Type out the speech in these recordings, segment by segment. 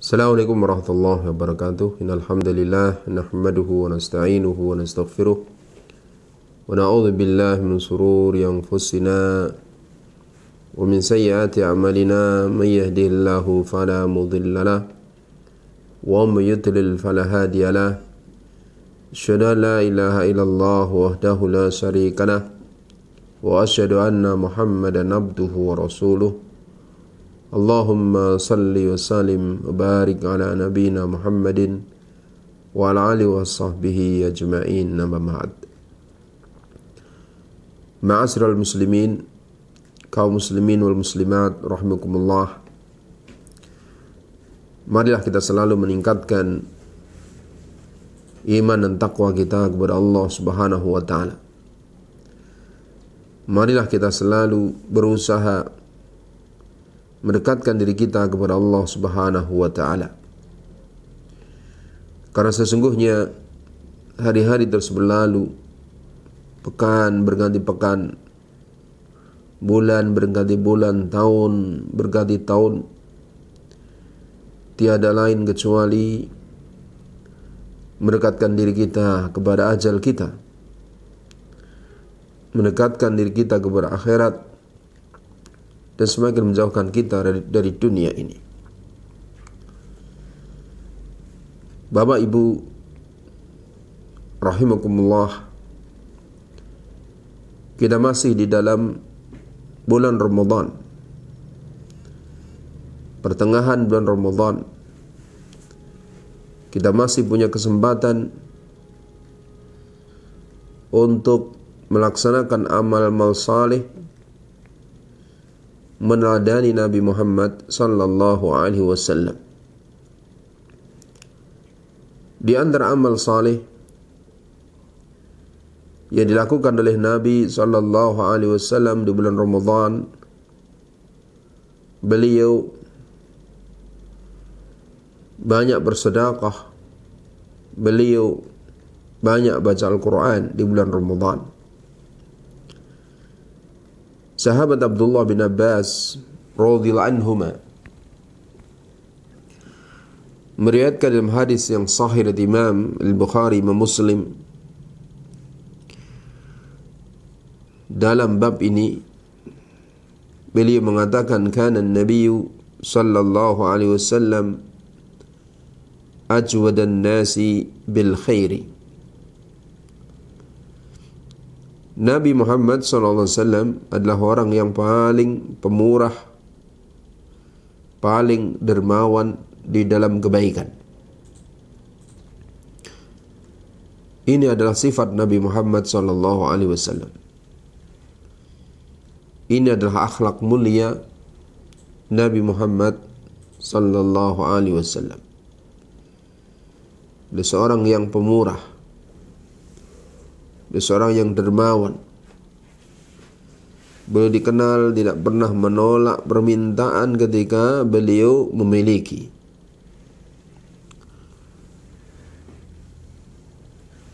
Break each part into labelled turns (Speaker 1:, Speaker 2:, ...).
Speaker 1: السلام عليكم ورحمة الله وبركاته إن الحمد لله نحمده ونستعينه ونستغفره ونعوذ بالله من سرور أنفسنا ومن سيئات أعمالنا من يهده الله فلا مضل له ومن يضلل فلا هادي له أشهد لا إله إلا الله وحده لا شريك له وأشهد أن محمدا عبده ورسوله اللهم صل وسلم وبارك على نبينا محمد وعلى آله وصحبه أجمعين أما بعد معاشر المسلمين kaum muslimin wal muslimat rahimakumullah marilah kita selalu meningkatkan iman dan takwa kita kepada Allah Subhanahu wa taala marilah kita selalu berusaha mendekatkan diri kita kepada Allah Subhanahu wa taala. Karena sesungguhnya hari-hari terus berlalu, pekan berganti pekan, bulan berganti bulan, tahun berganti tahun. Tiada lain kecuali mendekatkan diri kita kepada ajal kita. Mendekatkan diri kita kepada akhirat dan semakin menjauhkan kita dari, dari dunia ini. Bapak Ibu rahimakumullah kita masih di dalam bulan Ramadan. Pertengahan bulan Ramadan kita masih punya kesempatan untuk melaksanakan amal amal saleh meneladani Nabi Muhammad sallallahu alaihi wasallam. Di antara amal saleh yang dilakukan oleh Nabi sallallahu alaihi wasallam di bulan Ramadan beliau banyak bersedekah beliau banyak baca Al-Quran di bulan Ramadan sahabat Abdullah bin Abbas radhiyallahu anhuma meriwayatkan dalam hadis yang sahih dari Imam Al-Bukhari Imam Muslim dalam bab ini beliau mengatakan kana Nabi sallallahu alaihi wasallam ajwadan nasi bil khairi Nabi Muhammad SAW adalah orang yang paling pemurah, paling dermawan di dalam kebaikan. Ini adalah sifat Nabi Muhammad SAW. Ini adalah akhlak mulia Nabi Muhammad SAW. Dia seorang yang pemurah, dia seorang yang dermawan. Beliau dikenal tidak pernah menolak permintaan ketika beliau memiliki.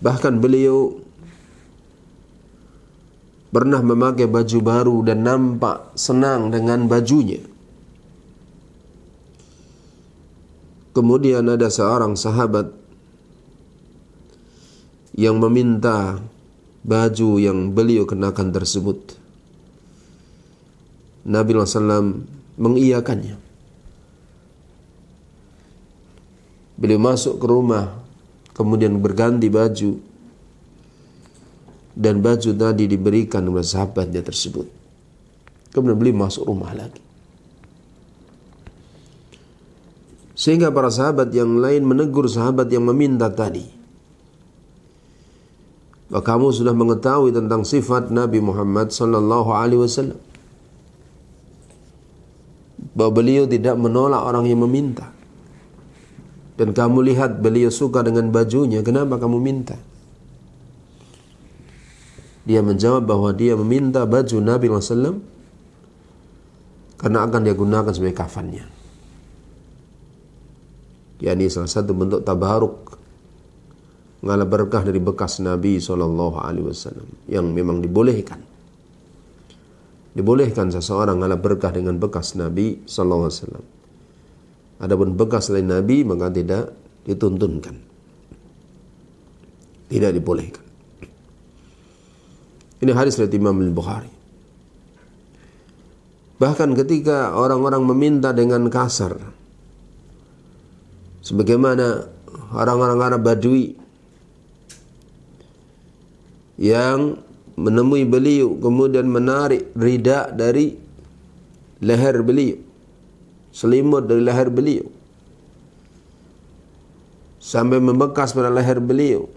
Speaker 1: Bahkan beliau pernah memakai baju baru dan nampak senang dengan bajunya. Kemudian ada seorang sahabat yang meminta baju yang beliau kenakan tersebut. Nabi SAW mengiyakannya. Beliau masuk ke rumah, kemudian berganti baju, dan baju tadi diberikan oleh sahabatnya tersebut. Kemudian beliau masuk rumah lagi. Sehingga para sahabat yang lain menegur sahabat yang meminta tadi kamu sudah mengetahui tentang sifat Nabi Muhammad sallallahu alaihi wasallam bahwa beliau tidak menolak orang yang meminta dan kamu lihat beliau suka dengan bajunya kenapa kamu minta dia menjawab bahwa dia meminta baju Nabi SAW karena akan dia gunakan sebagai kafannya yakni salah satu bentuk tabaruk mengalah berkah dari bekas Nabi Shallallahu Alaihi Wasallam yang memang dibolehkan. Dibolehkan seseorang mengalah berkah dengan bekas Nabi Shallallahu Alaihi Wasallam. Adapun bekas lain Nabi maka tidak dituntunkan, tidak dibolehkan. Ini hadis dari Imam Bukhari. Bahkan ketika orang-orang meminta dengan kasar, sebagaimana orang-orang Arab Badui yang menemui beliau kemudian menarik rida dari leher beliau selimut dari leher beliau sampai membekas pada leher beliau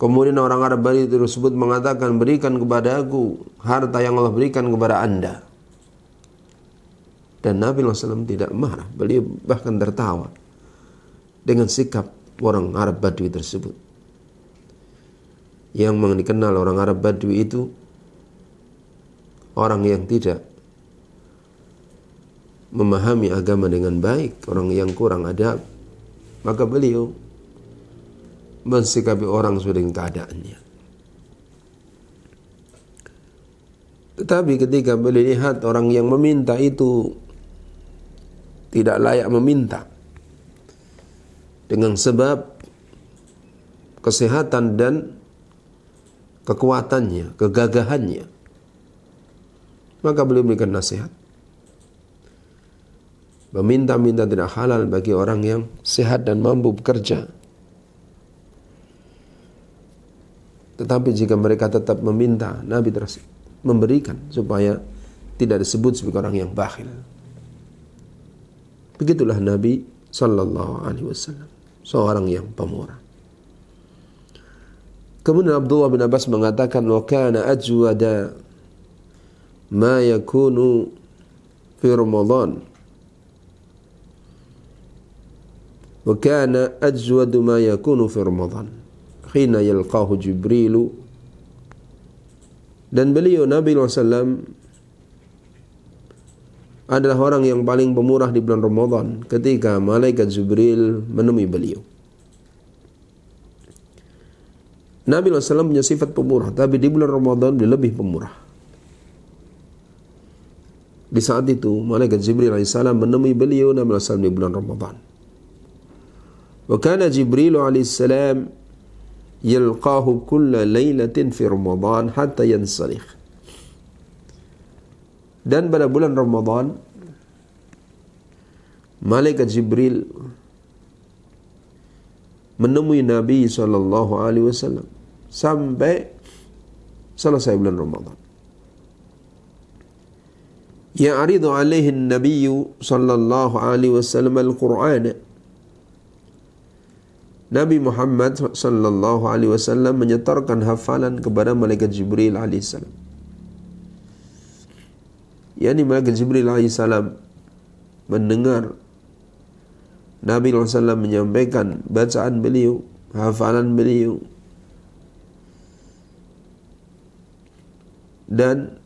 Speaker 1: kemudian orang Arab Bali tersebut mengatakan berikan kepada aku harta yang Allah berikan kepada anda dan Nabi SAW tidak marah beliau bahkan tertawa dengan sikap orang Arab Badui tersebut yang dikenal orang Arab Badui itu orang yang tidak memahami agama dengan baik, orang yang kurang adab, maka beliau mensikapi orang sesuai dengan keadaannya. Tetapi ketika beliau lihat orang yang meminta itu tidak layak meminta dengan sebab kesehatan dan kekuatannya, kegagahannya. Maka beliau memberikan nasihat. Meminta-minta tidak halal bagi orang yang sehat dan mampu bekerja. Tetapi jika mereka tetap meminta, Nabi terus memberikan supaya tidak disebut sebagai orang yang bakhil. Begitulah Nabi Sallallahu Alaihi Wasallam, seorang yang pemurah. Kemudian Abdullah bin Abbas mengatakan wa kana ajwada ma yakunu fi Ramadan. Wa kana ajwadu ma yakunu fi Ramadan. Hina yalqahu Jibril dan beliau Nabi SAW adalah orang yang paling pemurah di bulan Ramadan ketika malaikat Jibril menemui beliau. Nabi SAW punya sifat pemurah, tapi di bulan Ramadan dia lebih pemurah. Di saat itu, malaikat Jibril alaihissalam menemui beliau Nabi SAW di bulan Ramadan. Wakana Jibril alaihissalam yalqahu kulla laylatin fi Ramadan hatta yansalih. Dan pada bulan Ramadan, malaikat Jibril menemui Nabi sallallahu sampai selesai bulan Ramadan. Ya'ridu alaihi nabiyyu sallallahu alaihi wasallam al-Qur'an. Nabi Muhammad sallallahu alaihi wasallam menyetorkan hafalan kepada malaikat Jibril alaihi salam. Yani malaikat Jibril alaihi salam mendengar Nabi sallallahu alaihi wasallam menyampaikan bacaan beliau, hafalan beliau, dan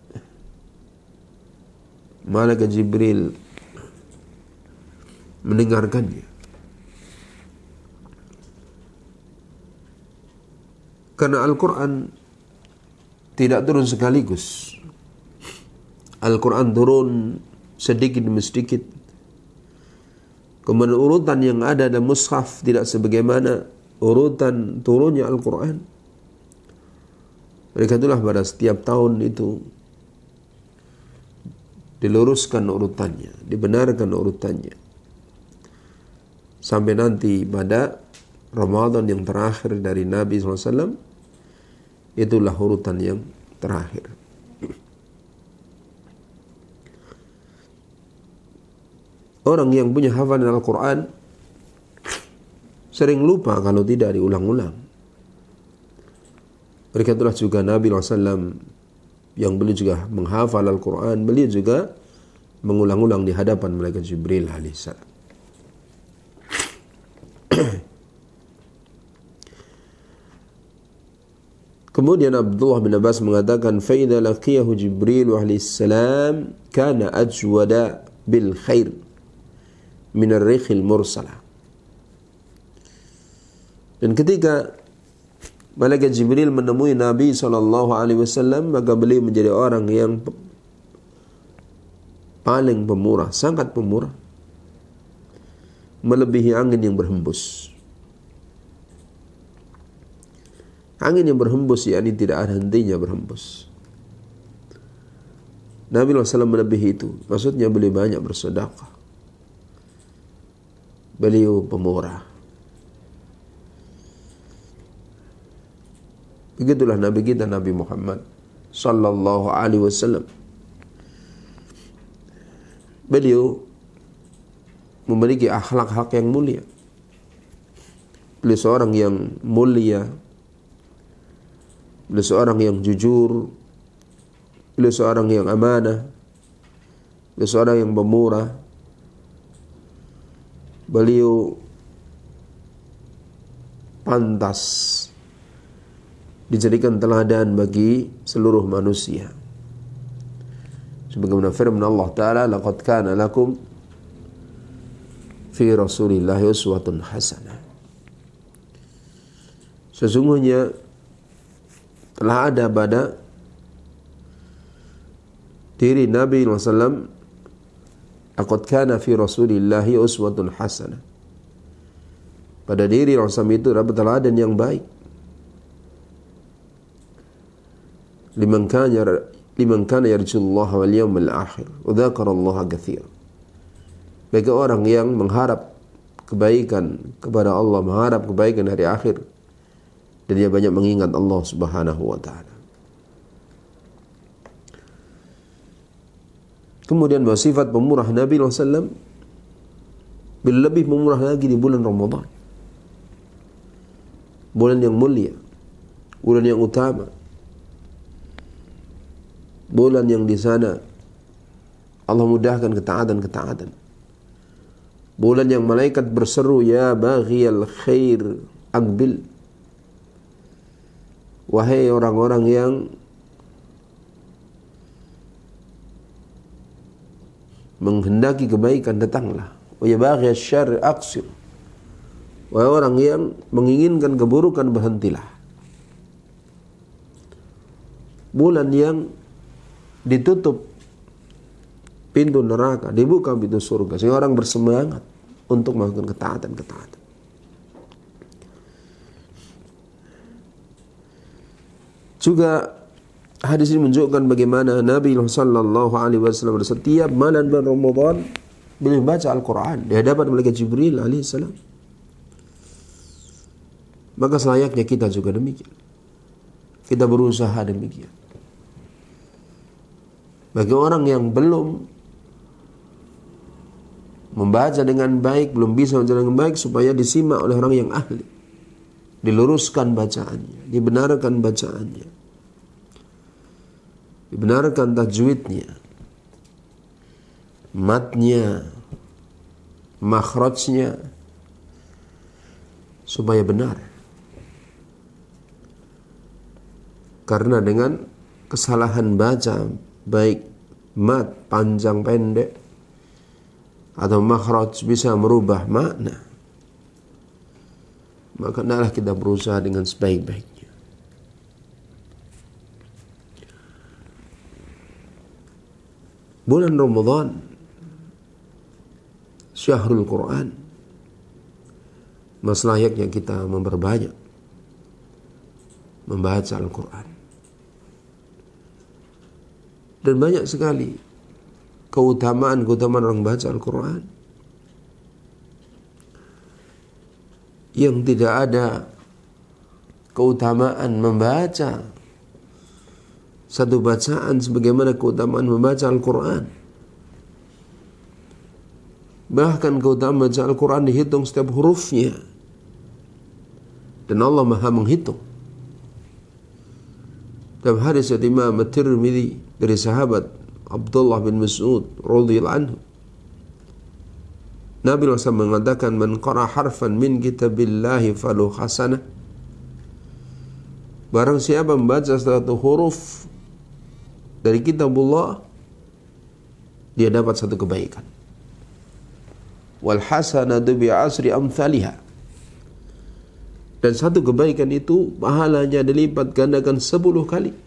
Speaker 1: Malaikat Jibril mendengarkannya. Karena Al-Quran tidak turun sekaligus. Al-Quran turun sedikit demi sedikit. Kemudian urutan yang ada dalam mushaf tidak sebagaimana urutan turunnya Al-Quran. Oleh itulah pada setiap tahun itu diluruskan urutannya, dibenarkan urutannya. Sampai nanti pada Ramadan yang terakhir dari Nabi SAW, itulah urutan yang terakhir. Orang yang punya hafalan Al-Quran sering lupa kalau tidak diulang-ulang. Berkatalah juga Nabi SAW yang beliau juga menghafal Al-Quran, beliau juga mengulang-ulang di hadapan malaikat Jibril alaihissalam. Kemudian Abdullah bin Abbas mengatakan faida laqiyahu Jibril alaihissalam kana ajwada bil khair min ar-rikhil mursalah. Dan ketika Malaikat Jibril menemui Nabi Shallallahu Alaihi Wasallam maka beliau menjadi orang yang paling pemurah, sangat pemurah, melebihi angin yang berhembus. Angin yang berhembus yakni tidak ada hentinya berhembus. Nabi SAW melebihi itu. Maksudnya beliau banyak bersedekah. Beliau pemurah. Begitulah Nabi kita Nabi Muhammad sallallahu alaihi wasallam. Beliau memiliki akhlak-akhlak yang mulia. Beliau seorang yang mulia. Beliau seorang yang jujur. Beliau seorang yang amanah. Beliau seorang yang pemurah. Beliau pantas dijadikan teladan bagi seluruh manusia. Sebagaimana firman Allah Ta'ala, لَقَدْ كَانَ لَكُمْ fi rasulillahi اللَّهِ أُسْوَةٌ Sesungguhnya telah ada pada diri Nabi SAW Akad kana fi Rasulillahi uswatun hasanah Pada diri Rasul itu ada teladan yang baik liman kana yara liman kana yarjullaha wal yawmal akhir wa Allah katsira bagi orang yang mengharap kebaikan kepada Allah mengharap kebaikan hari akhir dan dia banyak mengingat Allah Subhanahu wa taala Kemudian bahwa sifat pemurah Nabi SAW lebih memurah lagi di bulan Ramadhan, Bulan yang mulia, bulan yang utama, bulan yang di sana Allah mudahkan ketaatan-ketaatan. Bulan yang malaikat berseru ya baghiyal khair akbil. Wahai orang-orang yang menghendaki kebaikan datanglah. Wa oh, ya baghiyal syarr aqsir. Wahai orang yang menginginkan keburukan berhentilah. Bulan yang ditutup pintu neraka, dibuka pintu surga. Sehingga orang bersemangat untuk melakukan ketaatan-ketaatan. Juga hadis ini menunjukkan bagaimana Nabi Shallallahu Alaihi Wasallam setiap malam bulan Ramadan beliau baca Al-Quran di hadapan malaikat Jibril alaihissalam. Maka selayaknya kita juga demikian. Kita berusaha demikian. Bagi orang yang belum membaca dengan baik, belum bisa membaca dengan baik supaya disimak oleh orang yang ahli. Diluruskan bacaannya, dibenarkan bacaannya. Dibenarkan tajwidnya. Matnya, makhrajnya supaya benar. Karena dengan kesalahan baca baik mat panjang pendek atau makhraj bisa merubah makna maka hendaklah kita berusaha dengan sebaik-baiknya bulan Ramadan syahrul Quran maslayaknya kita memperbanyak membaca Al-Quran dan banyak sekali keutamaan-keutamaan orang baca Al-Quran. Yang tidak ada keutamaan membaca satu bacaan sebagaimana keutamaan membaca Al-Quran. Bahkan keutamaan baca Al-Quran dihitung setiap hurufnya. Dan Allah maha menghitung. Dalam hadis Imam at dari sahabat Abdullah bin Mas'ud radhiyallahu anhu Nabi SAW mengatakan man qara harfan min kitabillahi falu hasanah Barang siapa membaca satu huruf dari kitabullah dia dapat satu kebaikan. Wal hasanatu bi asri amthaliha. Dan satu kebaikan itu pahalanya dilipat gandakan 10 kali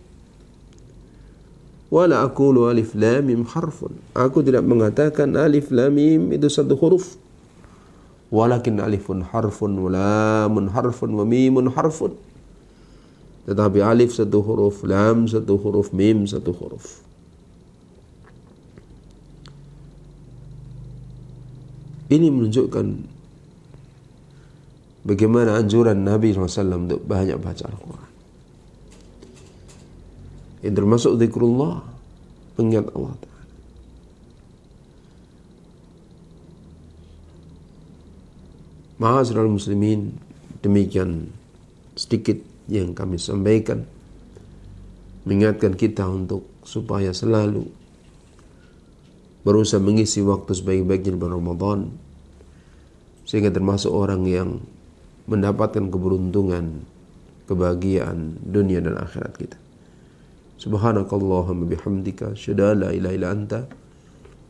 Speaker 1: wala aqulu alif lam mim harfun aku tidak mengatakan alif lam mim itu satu huruf walakin alifun harfun wa lamun harfun wa mimun harfun tetapi alif satu huruf lam satu huruf mim satu huruf ini menunjukkan bagaimana anjuran Nabi SAW untuk banyak baca Al-Quran yang termasuk zikrullah, mengingat Allah Ta'ala. Ma'asyiral muslimin, demikian sedikit yang kami sampaikan mengingatkan kita untuk supaya selalu berusaha mengisi waktu sebaik-baiknya di bulan Ramadan sehingga termasuk orang yang mendapatkan keberuntungan, kebahagiaan dunia dan akhirat kita. Subhanakallahumma bihamdika syada la ilaha illa anta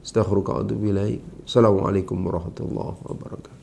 Speaker 1: astaghfiruka wa atubu ilaik. Assalamualaikum warahmatullahi wabarakatuh.